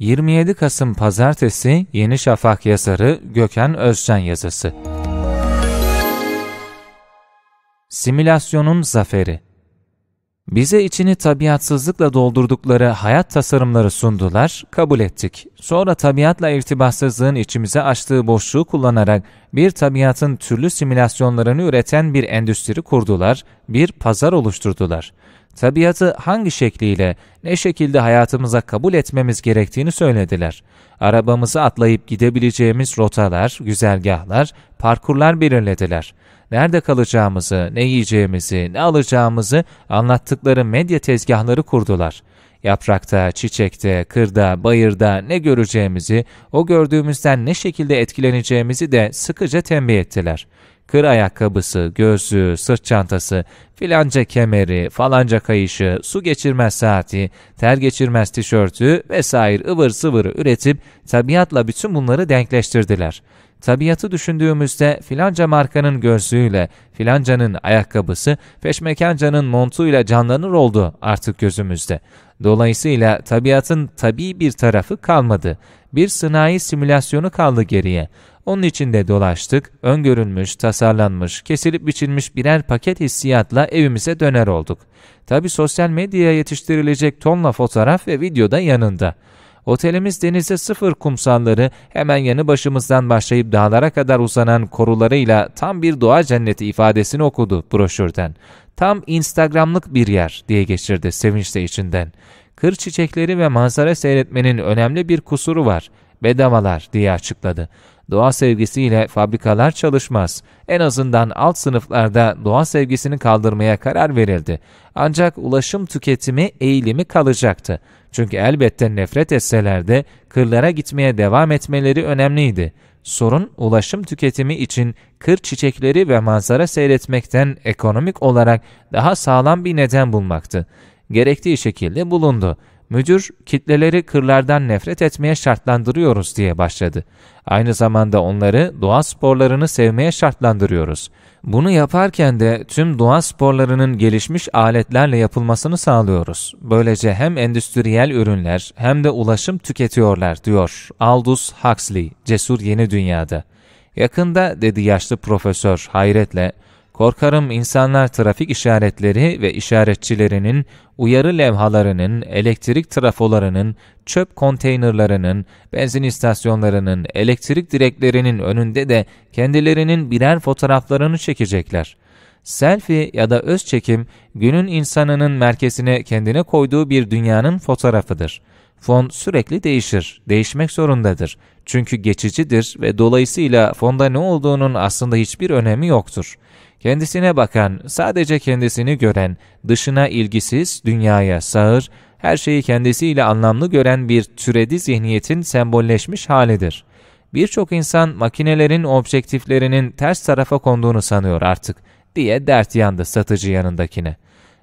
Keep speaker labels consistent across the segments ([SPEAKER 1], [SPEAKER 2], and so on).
[SPEAKER 1] 27 Kasım Pazartesi Yeni Şafak yazarı Gökhan Özcan yazısı. Simülasyonun zaferi bize içini tabiatsızlıkla doldurdukları hayat tasarımları sundular, kabul ettik. Sonra tabiatla irtibatsızlığın içimize açtığı boşluğu kullanarak bir tabiatın türlü simülasyonlarını üreten bir endüstri kurdular, bir pazar oluşturdular tabiatı hangi şekliyle, ne şekilde hayatımıza kabul etmemiz gerektiğini söylediler. Arabamızı atlayıp gidebileceğimiz rotalar, güzergahlar, parkurlar belirlediler. Nerede kalacağımızı, ne yiyeceğimizi, ne alacağımızı anlattıkları medya tezgahları kurdular. Yaprakta, çiçekte, kırda, bayırda ne göreceğimizi, o gördüğümüzden ne şekilde etkileneceğimizi de sıkıca tembih ettiler kır ayakkabısı, gözlüğü, sırt çantası, filanca kemeri, falanca kayışı, su geçirmez saati, ter geçirmez tişörtü vesaire ıvır sıvırı üretip tabiatla bütün bunları denkleştirdiler. Tabiatı düşündüğümüzde filanca markanın gözlüğüyle, filancanın ayakkabısı, peşmekancanın montuyla canlanır oldu artık gözümüzde. Dolayısıyla tabiatın tabi bir tarafı kalmadı. Bir sınai simülasyonu kaldı geriye. Onun içinde dolaştık, öngörülmüş, tasarlanmış, kesilip biçilmiş birer paket hissiyatla evimize döner olduk. Tabi sosyal medyaya yetiştirilecek tonla fotoğraf ve videoda yanında. Otelimiz denize sıfır kumsalları, hemen yanı başımızdan başlayıp dağlara kadar uzanan korularıyla tam bir doğa cenneti ifadesini okudu broşürden. Tam Instagram'lık bir yer diye geçirdi sevinçle içinden. Kır çiçekleri ve manzara seyretmenin önemli bir kusuru var bedavalar diye açıkladı. Doğa sevgisiyle fabrikalar çalışmaz. En azından alt sınıflarda doğa sevgisini kaldırmaya karar verildi. Ancak ulaşım tüketimi eğilimi kalacaktı. Çünkü elbette nefret etseler kırlara gitmeye devam etmeleri önemliydi. Sorun ulaşım tüketimi için kır çiçekleri ve manzara seyretmekten ekonomik olarak daha sağlam bir neden bulmaktı. Gerektiği şekilde bulundu müdür kitleleri kırlardan nefret etmeye şartlandırıyoruz diye başladı. Aynı zamanda onları doğa sporlarını sevmeye şartlandırıyoruz. Bunu yaparken de tüm doğa sporlarının gelişmiş aletlerle yapılmasını sağlıyoruz. Böylece hem endüstriyel ürünler hem de ulaşım tüketiyorlar diyor Aldous Huxley Cesur Yeni Dünya'da. Yakında dedi yaşlı profesör hayretle Korkarım insanlar trafik işaretleri ve işaretçilerinin, uyarı levhalarının, elektrik trafolarının, çöp konteynerlarının, benzin istasyonlarının, elektrik direklerinin önünde de kendilerinin birer fotoğraflarını çekecekler. Selfie ya da öz çekim günün insanının merkezine kendine koyduğu bir dünyanın fotoğrafıdır. Fon sürekli değişir, değişmek zorundadır. Çünkü geçicidir ve dolayısıyla fonda ne olduğunun aslında hiçbir önemi yoktur. Kendisine bakan, sadece kendisini gören, dışına ilgisiz, dünyaya sağır, her şeyi kendisiyle anlamlı gören bir türedi zihniyetin sembolleşmiş halidir. Birçok insan makinelerin objektiflerinin ters tarafa konduğunu sanıyor artık diye dert yandı satıcı yanındakine.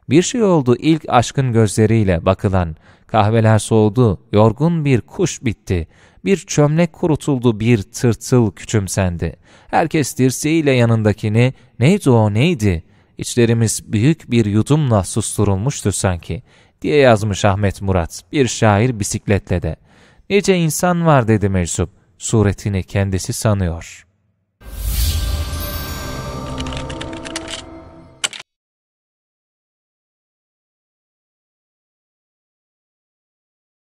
[SPEAKER 1] Bir şey oldu ilk aşkın gözleriyle bakılan, kahveler soğudu, yorgun bir kuş bitti, bir çömlek kurutuldu, bir tırtıl küçümsendi. Herkes dirseğiyle yanındakini, neydi o neydi? İçlerimiz büyük bir yudumla susturulmuştu sanki, diye yazmış Ahmet Murat, bir şair bisikletle de. Nece insan var dedi meczup, suretini kendisi sanıyor.''